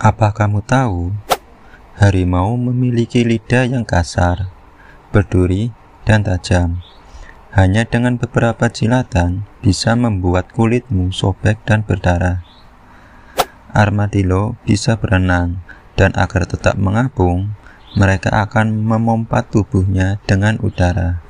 Apa kamu tahu, harimau memiliki lidah yang kasar, berduri, dan tajam. Hanya dengan beberapa jilatan bisa membuat kulitmu sobek dan berdarah. Armadillo bisa berenang, dan agar tetap mengapung, mereka akan memompat tubuhnya dengan udara.